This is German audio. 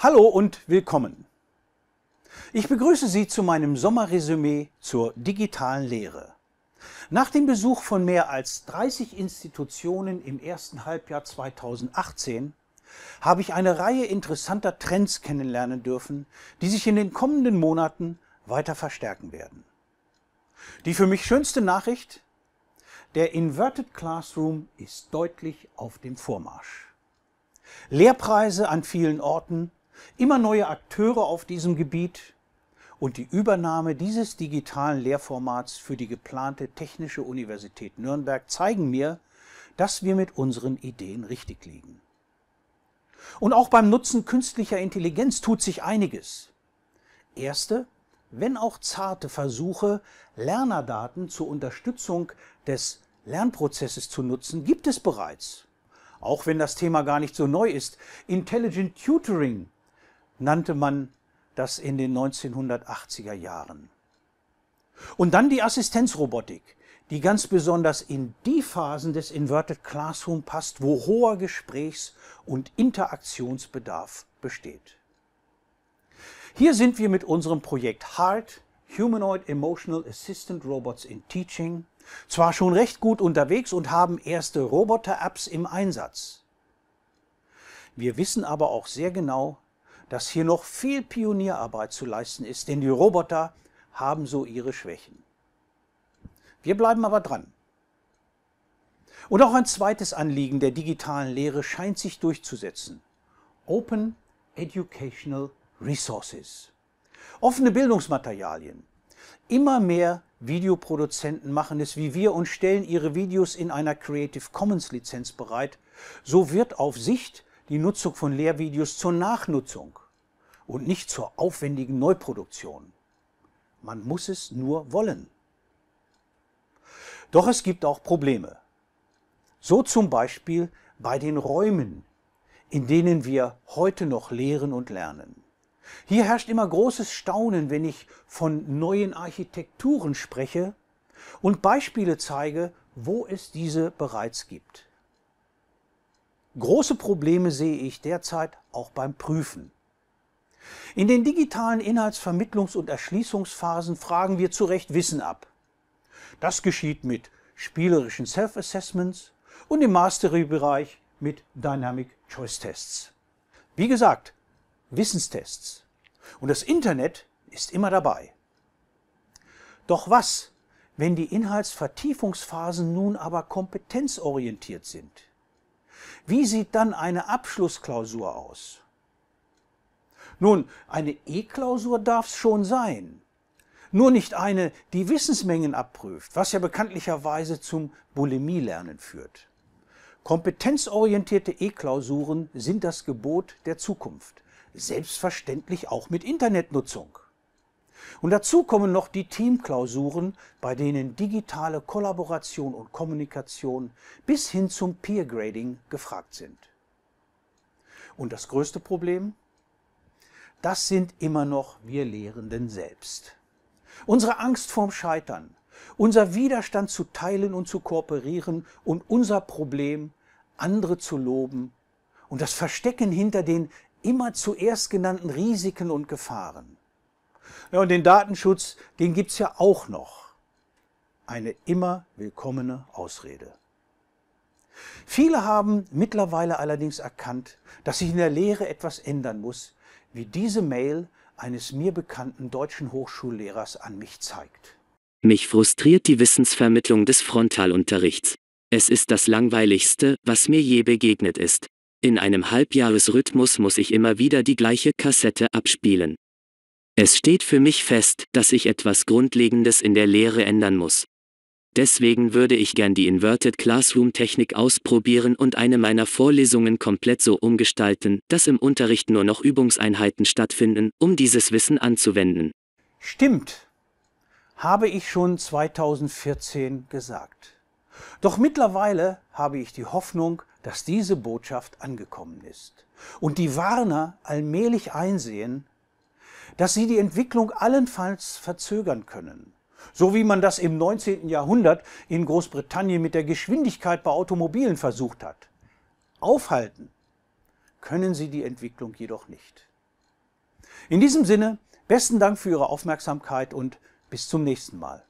Hallo und willkommen. Ich begrüße Sie zu meinem Sommerresümee zur digitalen Lehre. Nach dem Besuch von mehr als 30 Institutionen im ersten Halbjahr 2018 habe ich eine Reihe interessanter Trends kennenlernen dürfen, die sich in den kommenden Monaten weiter verstärken werden. Die für mich schönste Nachricht? Der Inverted Classroom ist deutlich auf dem Vormarsch. Lehrpreise an vielen Orten immer neue Akteure auf diesem Gebiet und die Übernahme dieses digitalen Lehrformats für die geplante Technische Universität Nürnberg zeigen mir, dass wir mit unseren Ideen richtig liegen. Und auch beim Nutzen künstlicher Intelligenz tut sich einiges. Erste, wenn auch zarte Versuche, Lernerdaten zur Unterstützung des Lernprozesses zu nutzen, gibt es bereits. Auch wenn das Thema gar nicht so neu ist, Intelligent Tutoring nannte man das in den 1980er Jahren. Und dann die Assistenzrobotik, die ganz besonders in die Phasen des Inverted Classroom passt, wo hoher Gesprächs- und Interaktionsbedarf besteht. Hier sind wir mit unserem Projekt HART, Humanoid Emotional Assistant Robots in Teaching, zwar schon recht gut unterwegs und haben erste Roboter-Apps im Einsatz. Wir wissen aber auch sehr genau, dass hier noch viel Pionierarbeit zu leisten ist, denn die Roboter haben so ihre Schwächen. Wir bleiben aber dran. Und auch ein zweites Anliegen der digitalen Lehre scheint sich durchzusetzen. Open Educational Resources. Offene Bildungsmaterialien. Immer mehr Videoproduzenten machen es wie wir und stellen ihre Videos in einer Creative Commons Lizenz bereit. So wird auf Sicht die Nutzung von Lehrvideos zur Nachnutzung und nicht zur aufwendigen Neuproduktion. Man muss es nur wollen. Doch es gibt auch Probleme. So zum Beispiel bei den Räumen, in denen wir heute noch lehren und lernen. Hier herrscht immer großes Staunen, wenn ich von neuen Architekturen spreche und Beispiele zeige, wo es diese bereits gibt. Große Probleme sehe ich derzeit auch beim Prüfen. In den digitalen Inhaltsvermittlungs- und Erschließungsphasen fragen wir zu Recht Wissen ab. Das geschieht mit spielerischen Self-Assessments und im Mastery-Bereich mit Dynamic Choice Tests. Wie gesagt, Wissenstests. Und das Internet ist immer dabei. Doch was, wenn die Inhaltsvertiefungsphasen nun aber kompetenzorientiert sind? Wie sieht dann eine Abschlussklausur aus? Nun, eine E-Klausur darf es schon sein. Nur nicht eine, die Wissensmengen abprüft, was ja bekanntlicherweise zum Bulimielernen führt. Kompetenzorientierte E-Klausuren sind das Gebot der Zukunft, selbstverständlich auch mit Internetnutzung. Und dazu kommen noch die Teamklausuren, bei denen digitale Kollaboration und Kommunikation bis hin zum Peer Grading gefragt sind. Und das größte Problem? Das sind immer noch wir Lehrenden selbst. Unsere Angst vorm Scheitern, unser Widerstand zu teilen und zu kooperieren und unser Problem, andere zu loben und das Verstecken hinter den immer zuerst genannten Risiken und Gefahren. Ja, und den Datenschutz, den gibt es ja auch noch. Eine immer willkommene Ausrede. Viele haben mittlerweile allerdings erkannt, dass sich in der Lehre etwas ändern muss, wie diese Mail eines mir bekannten deutschen Hochschullehrers an mich zeigt. Mich frustriert die Wissensvermittlung des Frontalunterrichts. Es ist das langweiligste, was mir je begegnet ist. In einem Halbjahresrhythmus muss ich immer wieder die gleiche Kassette abspielen. Es steht für mich fest, dass ich etwas Grundlegendes in der Lehre ändern muss. Deswegen würde ich gern die Inverted Classroom Technik ausprobieren und eine meiner Vorlesungen komplett so umgestalten, dass im Unterricht nur noch Übungseinheiten stattfinden, um dieses Wissen anzuwenden. Stimmt, habe ich schon 2014 gesagt. Doch mittlerweile habe ich die Hoffnung, dass diese Botschaft angekommen ist und die Warner allmählich einsehen, dass sie die Entwicklung allenfalls verzögern können. So wie man das im 19. Jahrhundert in Großbritannien mit der Geschwindigkeit bei Automobilen versucht hat. Aufhalten können sie die Entwicklung jedoch nicht. In diesem Sinne, besten Dank für Ihre Aufmerksamkeit und bis zum nächsten Mal.